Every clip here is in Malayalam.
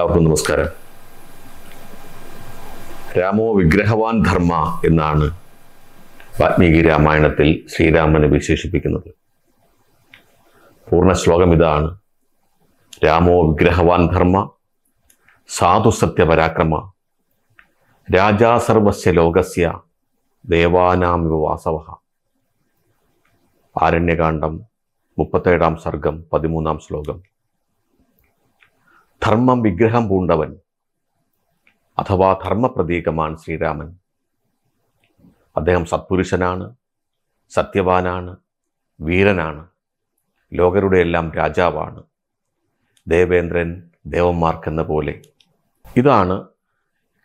എല്ലാവർക്കും നമസ്കാരം രാമോ വിഗ്രഹവാൻ ധർമ്മ എന്നാണ് വാത്മീകി രാമായണത്തിൽ ശ്രീരാമനെ വിശേഷിപ്പിക്കുന്നത് പൂർണ്ണ ശ്ലോകം ഇതാണ് രാമോ വിഗ്രഹവാൻ ധർമ്മ സാധു സത്യപരാക്രമ രാജാ സർവസ്യ ലോകസ്യ ദേവാനാമിവ വാസവ ആരണ്യകാന്ഡം മുപ്പത്തേഴാം സർഗം പതിമൂന്നാം ശ്ലോകം ധർമ്മം വിഗ്രഹം പൂണ്ടവൻ അഥവാ ധർമ്മപ്രതീകമാണ് ശ്രീരാമൻ അദ്ദേഹം സത്പുരുഷനാണ് സത്യവാനാണ് വീരനാണ് ലോകരുടെ എല്ലാം രാജാവാണ് ദേവേന്ദ്രൻ ദേവന്മാർക്കെന്ന പോലെ ഇതാണ്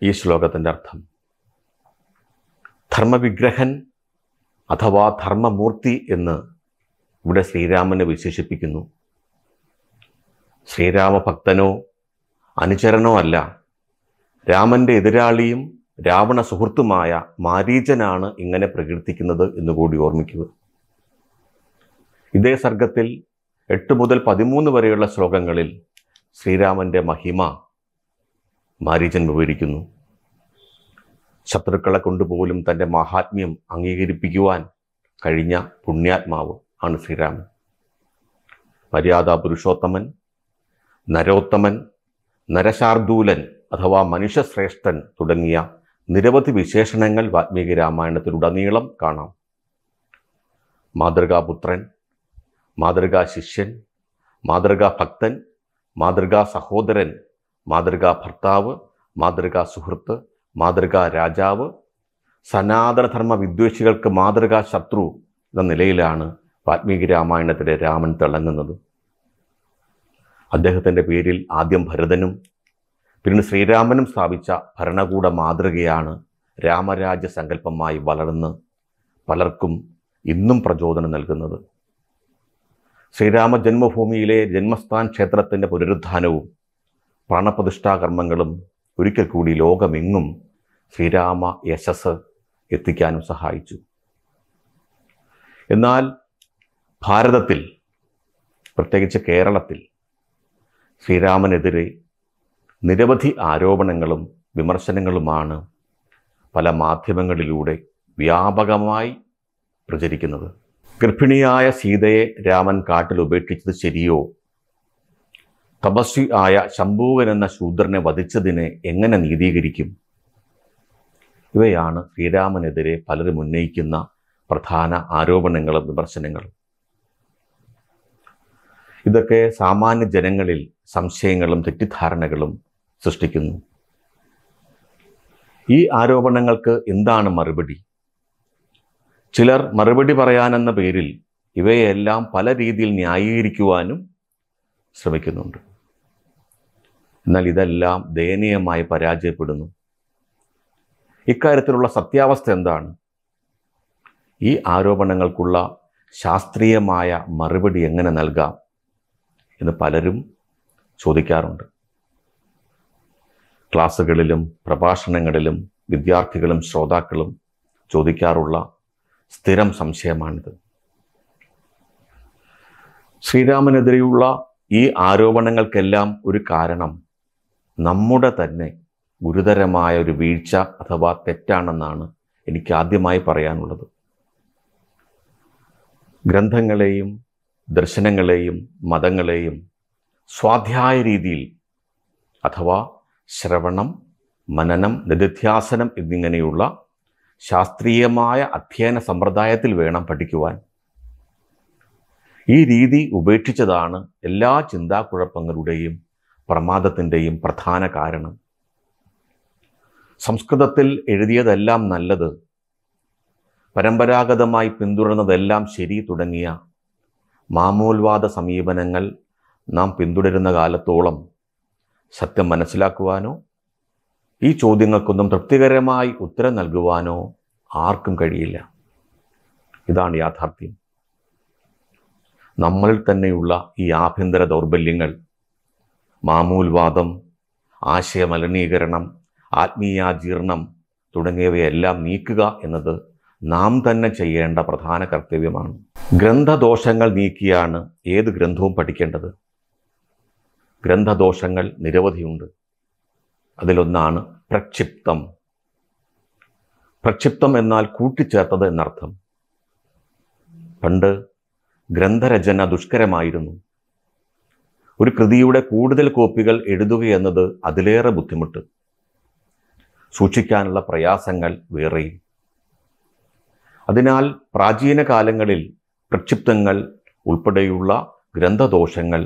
ഈ ശ്ലോകത്തിൻ്റെ അർത്ഥം ധർമ്മവിഗ്രഹൻ അഥവാ ധർമ്മമൂർത്തി എന്ന് ഇവിടെ ശ്രീരാമനെ വിശേഷിപ്പിക്കുന്നു ശ്രീരാമഭക്തനോ അല്ല രാമന്റെ എതിരാളിയും രാവണ സുഹൃത്തുമായ മാരീചനാണ് ഇങ്ങനെ പ്രകീർത്തിക്കുന്നത് കൂടി ഓർമ്മിക്കുക ഇതേ സർഗത്തിൽ എട്ട് മുതൽ പതിമൂന്ന് വരെയുള്ള ശ്ലോകങ്ങളിൽ ശ്രീരാമന്റെ മഹിമ മാരീചൻ വിവരിക്കുന്നു ശത്രുക്കളെ കൊണ്ടുപോലും തൻ്റെ മഹാത്മ്യം അംഗീകരിപ്പിക്കുവാൻ കഴിഞ്ഞ പുണ്യാത്മാവ് ആണ് ശ്രീരാമൻ മര്യാദ പുരുഷോത്തമൻ നരോത്തമൻ നരശാർദൂലൻ അഥവാ മനുഷ്യശ്രേഷ്ഠൻ തുടങ്ങിയ നിരവധി വിശേഷണങ്ങൾ വാൽമീകി രാമായണത്തിലുടനീളം കാണാം മാതൃകാപുത്രൻ മാതൃകാ ശിഷ്യൻ മാതൃകാ ഭക്തൻ മാതൃകാ സഹോദരൻ മാതൃകാ ഭർത്താവ് മാതൃകാ സുഹൃത്ത് മാതൃകാ രാജാവ് സനാതനധർമ്മ വിദ്വേഷികൾക്ക് മാതൃകാ ശത്രു എന്ന നിലയിലാണ് വാത്മീകി രാമായണത്തിലെ രാമൻ തിളങ്ങുന്നത് അദ്ദേഹത്തിൻ്റെ പേരിൽ ആദ്യം ഭരതനും പിന്നീട് ശ്രീരാമനും സ്ഥാപിച്ച ഭരണകൂട മാതൃകയാണ് രാമരാജ്യ സങ്കല്പമായി വളർന്ന് പലർക്കും ഇന്നും പ്രചോദനം നൽകുന്നത് ശ്രീരാമ ജന്മഭൂമിയിലെ ജന്മസ്ഥാൻ ക്ഷേത്രത്തിൻ്റെ പുനരുദ്ധാനവും പ്രാണപ്രതിഷ്ഠാകർമ്മങ്ങളും കർമ്മങ്ങളും ഒരിക്കൽ കൂടി ലോകമെങ്ങും ശ്രീരാമ യശസ് എത്തിക്കാനും സഹായിച്ചു എന്നാൽ ഭാരതത്തിൽ പ്രത്യേകിച്ച് കേരളത്തിൽ ശ്രീരാമനെതിരെ നിരവധി ആരോപണങ്ങളും വിമർശനങ്ങളുമാണ് പല മാധ്യമങ്ങളിലൂടെ വ്യാപകമായി പ്രചരിക്കുന്നത് ഗർഭിണിയായ സീതയെ രാമൻ കാട്ടിൽ ഉപേക്ഷിച്ചത് ശരിയോ തപസ്വി ആയ ശംഭൂവൻ എന്ന ശൂദ്രനെ വധിച്ചതിനെ എങ്ങനെ നീതീകരിക്കും ഇവയാണ് ശ്രീരാമനെതിരെ പലരും ഉന്നയിക്കുന്ന പ്രധാന ആരോപണങ്ങളും വിമർശനങ്ങളും ഇതൊക്കെ സാമാന്യ ജനങ്ങളിൽ സംശയങ്ങളും തെറ്റിദ്ധാരണകളും സൃഷ്ടിക്കുന്നു ഈ ആരോപണങ്ങൾക്ക് എന്താണ് മറുപടി ചിലർ മറുപടി പറയാനെന്ന പേരിൽ ഇവയെല്ലാം പല രീതിയിൽ ന്യായീകരിക്കുവാനും ശ്രമിക്കുന്നുണ്ട് എന്നാൽ ഇതെല്ലാം ദയനീയമായി പരാജയപ്പെടുന്നു ഇക്കാര്യത്തിലുള്ള സത്യാവസ്ഥ എന്താണ് ഈ ആരോപണങ്ങൾക്കുള്ള ശാസ്ത്രീയമായ മറുപടി എങ്ങനെ നൽകാം എന്ന് പലരും ചോദിക്കാറുണ്ട് ക്ലാസ്സുകളിലും പ്രഭാഷണങ്ങളിലും വിദ്യാർത്ഥികളും ശ്രോതാക്കളും ചോദിക്കാറുള്ള സ്ഥിരം സംശയമാണിത് ശ്രീരാമനെതിരെയുള്ള ഈ ആരോപണങ്ങൾക്കെല്ലാം ഒരു കാരണം നമ്മുടെ തന്നെ ഗുരുതരമായ ഒരു വീഴ്ച അഥവാ തെറ്റാണെന്നാണ് എനിക്ക് ആദ്യമായി പറയാനുള്ളത് ഗ്രന്ഥങ്ങളെയും ദർശനങ്ങളെയും മതങ്ങളെയും സ്വാധ്യായ രീതിയിൽ അഥവാ ശ്രവണം മനനം നിധിധ്യാസനം എന്നിങ്ങനെയുള്ള ശാസ്ത്രീയമായ അധ്യയന സമ്പ്രദായത്തിൽ വേണം പഠിക്കുവാൻ ഈ രീതി ഉപേക്ഷിച്ചതാണ് എല്ലാ ചിന്താക്കുഴപ്പങ്ങളുടെയും പ്രമാദത്തിൻ്റെയും പ്രധാന കാരണം സംസ്കൃതത്തിൽ എഴുതിയതെല്ലാം നല്ലത് പരമ്പരാഗതമായി പിന്തുടർന്നതെല്ലാം ശരി തുടങ്ങിയ മാമൂൽവാദ സമീപനങ്ങൾ നാം പിന്തുടരുന്ന കാലത്തോളം സത്യം മനസ്സിലാക്കുവാനോ ഈ ചോദ്യങ്ങൾക്കൊന്നും തൃപ്തികരമായി ഉത്തരം നൽകുവാനോ ആർക്കും കഴിയില്ല ഇതാണ് യാഥാർത്ഥ്യം നമ്മളിൽ തന്നെയുള്ള ഈ ആഭ്യന്തര ദൗർബല്യങ്ങൾ മാമൂൽവാദം ആശയമലിനീകരണം ആത്മീയാജീർണം തുടങ്ങിയവയെല്ലാം നീക്കുക എന്നത് നാം തന്നെ ചെയ്യേണ്ട പ്രധാന കർത്തവ്യമാണ് ഗ്രന്ഥദോഷങ്ങൾ നീക്കിയാണ് ഏത് ഗ്രന്ഥവും പഠിക്കേണ്ടത് ഗ്രന്ഥദോഷങ്ങൾ നിരവധിയുണ്ട് അതിലൊന്നാണ് പ്രക്ഷിപ്തം പ്രക്ഷിപ്തം എന്നാൽ കൂട്ടിച്ചേർത്തത് എന്നർത്ഥം പണ്ട് ഗ്രന്ഥരചന ദുഷ്കരമായിരുന്നു ഒരു കൃതിയുടെ കൂടുതൽ കോപ്പികൾ എഴുതുകയെന്നത് അതിലേറെ ബുദ്ധിമുട്ട് സൂക്ഷിക്കാനുള്ള പ്രയാസങ്ങൾ വേറെയും അതിനാൽ പ്രാചീന കാലങ്ങളിൽ പ്രക്ഷിപ്തങ്ങൾ ഉൾപ്പെടെയുള്ള ഗ്രന്ഥദോഷങ്ങൾ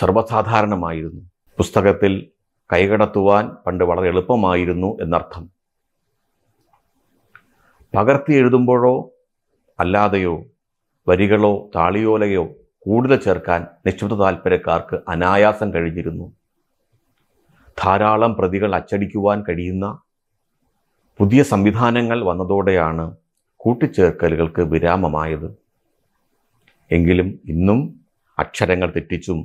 സർവസാധാരണമായിരുന്നു പുസ്തകത്തിൽ കൈകടത്തുവാൻ പണ്ട് വളരെ എളുപ്പമായിരുന്നു എന്നർത്ഥം പകർത്തി എഴുതുമ്പോഴോ അല്ലാതെയോ വരികളോ താളിയോലയോ കൂടുതൽ ചേർക്കാൻ നിശ്ചിത താൽപ്പര്യക്കാർക്ക് അനായാസം കഴിഞ്ഞിരുന്നു ധാരാളം പ്രതികൾ അച്ചടിക്കുവാൻ കഴിയുന്ന പുതിയ സംവിധാനങ്ങൾ വന്നതോടെയാണ് കൂട്ടിച്ചേർക്കലുകൾക്ക് വിരാമമായത് എങ്കിലും ഇന്നും അക്ഷരങ്ങൾ തെറ്റിച്ചും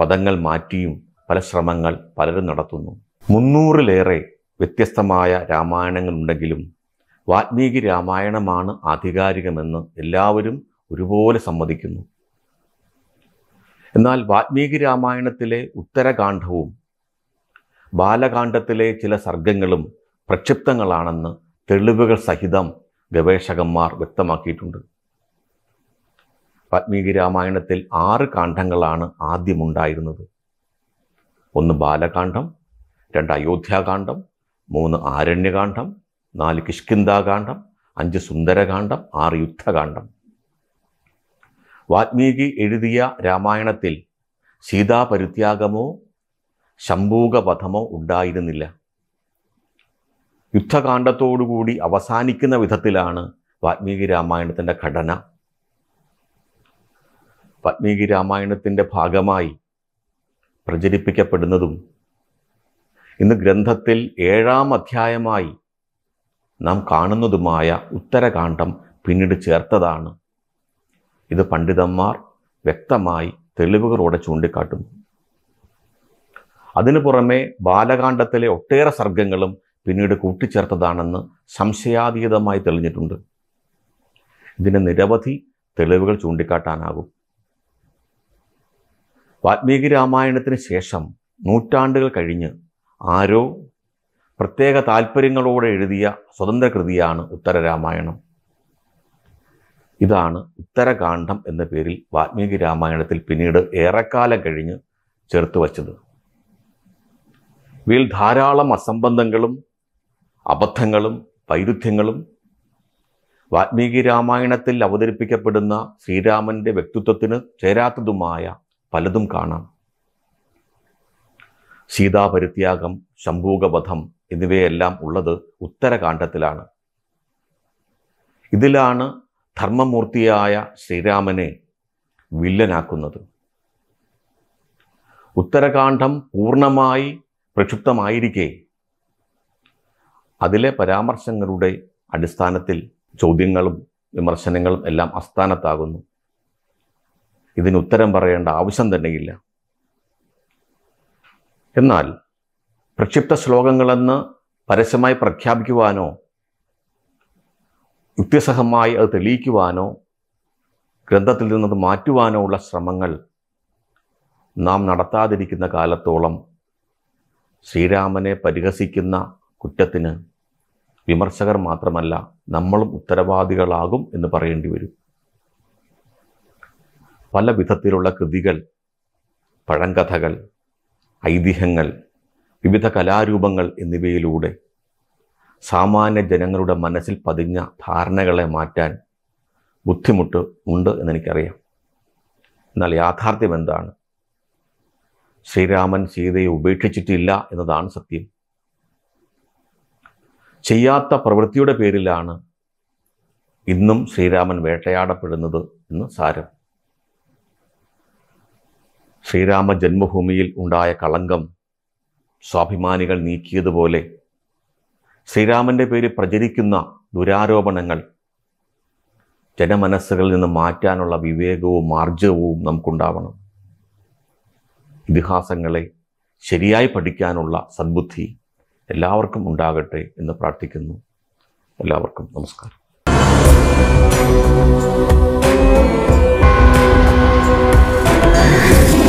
പദങ്ങൾ മാറ്റിയും പല ശ്രമങ്ങൾ പലരും നടത്തുന്നു മുന്നൂറിലേറെ വ്യത്യസ്തമായ രാമായണങ്ങളുണ്ടെങ്കിലും വാൽമീകി രാമായണമാണ് ആധികാരികമെന്ന് എല്ലാവരും ഒരുപോലെ സമ്മതിക്കുന്നു എന്നാൽ വാൽമീകി രാമായണത്തിലെ ഉത്തരകാന്ഡവും ബാലകാന്ഡത്തിലെ ചില സർഗങ്ങളും പ്രക്ഷിപ്തങ്ങളാണെന്ന് തെളിവുകൾ സഹിതം ഗവേഷകന്മാർ വ്യക്തമാക്കിയിട്ടുണ്ട് വാൽമീകി രാമായണത്തിൽ ആറ് കാണ്ഡങ്ങളാണ് ആദ്യമുണ്ടായിരുന്നത് ഒന്ന് ബാലകാന്ഡം രണ്ട് അയോധ്യാകാന്ഡം മൂന്ന് ആരണ്യകാന്ഡം നാല് കിഷ്കിന്ദാകാന്ഡം അഞ്ച് സുന്ദരകാന്ഡം ആറ് യുദ്ധകാന്ഡം വാൽമീകി എഴുതിയ രാമായണത്തിൽ സീതാപരിത്യാഗമോ ശംഭൂകപഥമോ ഉണ്ടായിരുന്നില്ല യുദ്ധകാന്ഡത്തോടുകൂടി അവസാനിക്കുന്ന വിധത്തിലാണ് വാൽമീകി രാമായണത്തിൻ്റെ ഘടന വാൽമീകി രാമായണത്തിൻ്റെ ഭാഗമായി പ്രചരിപ്പിക്കപ്പെടുന്നതും ഇന്ന് ഗ്രന്ഥത്തിൽ ഏഴാം അധ്യായമായി നാം കാണുന്നതുമായ ഉത്തരകാന്ഡം പിന്നീട് ചേർത്തതാണ് ഇത് പണ്ഡിതന്മാർ വ്യക്തമായി തെളിവുകളോടെ ചൂണ്ടിക്കാട്ടുന്നു അതിനു പുറമെ ബാലകാന്ഡത്തിലെ ഒട്ടേറെ സർഗങ്ങളും പിന്നീട് കൂട്ടിച്ചേർത്തതാണെന്ന് സംശയാതീതമായി തെളിഞ്ഞിട്ടുണ്ട് ഇതിന് നിരവധി തെളിവുകൾ ചൂണ്ടിക്കാട്ടാനാകും വാൽമീകി രാമായണത്തിന് ശേഷം നൂറ്റാണ്ടുകൾ കഴിഞ്ഞ് ആരോ പ്രത്യേക താല്പര്യങ്ങളോടെ എഴുതിയ സ്വതന്ത്ര കൃതിയാണ് ഉത്തരരാമായണം ഇതാണ് ഉത്തരകാന്ഡം എന്ന പേരിൽ വാൽമീകി രാമായണത്തിൽ പിന്നീട് ഏറെക്കാലം കഴിഞ്ഞ് ചേർത്ത് വച്ചത് ഇവയിൽ ധാരാളം അസംബന്ധങ്ങളും അബദ്ധങ്ങളും വൈരുദ്ധ്യങ്ങളും വാൽമീകി രാമായണത്തിൽ അവതരിപ്പിക്കപ്പെടുന്ന ശ്രീരാമൻ്റെ വ്യക്തിത്വത്തിന് ചേരാത്തതുമായ പലതും കാണാം സീതാപരിത്യാഗം ശംഭൂകവധം എന്നിവയെല്ലാം ഉള്ളത് ഉത്തരകാണ്ഡത്തിലാണ് ഇതിലാണ് ധർമ്മമൂർത്തിയായ ശ്രീരാമനെ വില്ലനാക്കുന്നത് ഉത്തരകാന്ഡം പൂർണ്ണമായി പ്രക്ഷുബ്ധമായിരിക്കെ അതിലെ പരാമർശങ്ങളുടെ അടിസ്ഥാനത്തിൽ ചോദ്യങ്ങളും വിമർശനങ്ങളും എല്ലാം അസ്ഥാനത്താകുന്നു ഇതിന് ഉത്തരം പറയേണ്ട ആവശ്യം തന്നെയില്ല എന്നാൽ പ്രക്ഷിപ്ത ശ്ലോകങ്ങളെന്ന് പരസ്യമായി പ്രഖ്യാപിക്കുവാനോ യുക്തിസഹമായി അത് തെളിയിക്കുവാനോ ഗ്രന്ഥത്തിൽ നിന്നത് മാറ്റുവാനോ ഉള്ള ശ്രമങ്ങൾ നാം നടത്താതിരിക്കുന്ന കാലത്തോളം ശ്രീരാമനെ പരിഹസിക്കുന്ന കുറ്റത്തിന് വിമർശകർ മാത്രമല്ല നമ്മളും ഉത്തരവാദികളാകും എന്ന് പറയേണ്ടി വരും പല വിധത്തിലുള്ള കൃതികൾ പഴങ്കഥകൾ ഐതിഹ്യങ്ങൾ വിവിധ കലാരൂപങ്ങൾ എന്നിവയിലൂടെ സാമാന്യ ജനങ്ങളുടെ മനസ്സിൽ പതിഞ്ഞ ധാരണകളെ മാറ്റാൻ ബുദ്ധിമുട്ട് ഉണ്ട് എന്നെനിക്കറിയാം എന്നാൽ യാഥാർത്ഥ്യം എന്താണ് ശ്രീരാമൻ സീതയെ ഉപേക്ഷിച്ചിട്ടില്ല എന്നതാണ് സത്യം ചെയ്യാത്ത പ്രവൃത്തിയുടെ പേരിലാണ് ഇന്നും ശ്രീരാമൻ വേട്ടയാടപ്പെടുന്നത് എന്ന് സാരം ശ്രീരാമ ജന്മഭൂമിയിൽ ഉണ്ടായ കളങ്കം സ്വാഭിമാനികൾ നീക്കിയതുപോലെ ശ്രീരാമൻ്റെ പേര് പ്രചരിക്കുന്ന ദുരാരോപണങ്ങൾ ജനമനസ്സുകളിൽ നിന്ന് മാറ്റാനുള്ള വിവേകവും മാർജവും നമുക്കുണ്ടാവണം ഇതിഹാസങ്ങളെ ശരിയായി പഠിക്കാനുള്ള സദ്ബുദ്ധി എല്ലാവർക്കും ഉണ്ടാകട്ടെ എന്ന് പ്രാർത്ഥിക്കുന്നു എല്ലാവർക്കും നമസ്കാരം Thank you.